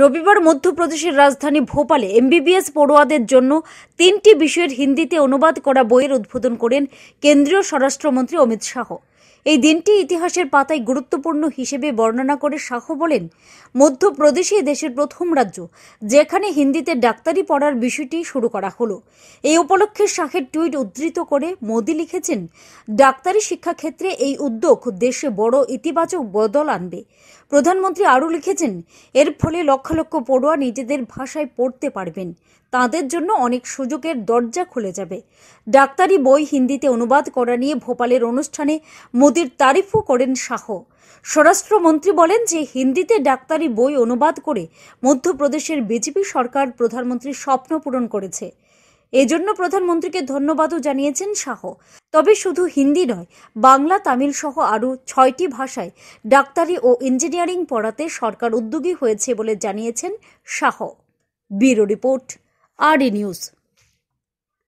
রবিবার মধ্যপ্রদেশের রাজধানী ভোপালে এমবিবিএস পড়ুয়াদের জন্য তিনটি বিষয়ের হিন্দিতে অনুবাদ করা বইয়ের উদ্বোধন করেন কেন্দ্রীয় স্বরাষ্ট্রমন্ত্রী অমিত শাহ এই দিনটি ইতিহাসের পাতায় গুরুত্বপূর্ণ হিসেবে বর্ণনা করে শাহ বলেন মধ্যপ্রদেশে দেশের প্রথম রাজ্য যেখানে হিন্দিতে ডাক্তারি পড়ার বিষয়টি শুরু করা হলো এই উপলক্ষে শাহের টুইট উদ্ধৃত করে মোদি লিখেছেন ডাক্তারি শিক্ষাক্ষেত্রে এই উদ্যোগ দেশে বড় ইতিবাচক বদল আনবে প্রধানমন্ত্রী আরও লিখেছেন এর ফলে লক্ষ লক্ষ পড়ুয়া নিজেদের ভাষায় পড়তে পারবেন তাদের জন্য অনেক সুযোগের দরজা খুলে যাবে ডাক্তারি বই হিন্দিতে অনুবাদ করা নিয়ে ভোপালের অনুষ্ঠানে মোদির তারিফও করেন শাহ স্বরাষ্ট্রমন্ত্রী বলেন যে হিন্দিতে ডাক্তারি বই অনুবাদ করে মধ্যপ্রদেশের বিজেপি সরকার প্রধানমন্ত্রীর স্বপ্ন পূরণ করেছে এজন্য প্রধানমন্ত্রীকে ধন্যবাদও জানিয়েছেন শাহ তবে শুধু হিন্দি নয় বাংলা তামিল সহ আরও ছয়টি ভাষায় ডাক্তারি ও ইঞ্জিনিয়ারিং পড়াতে সরকার উদ্যোগী হয়েছে বলে জানিয়েছেন শাহ ব্যুরো রিপোর্ট আর নিউজ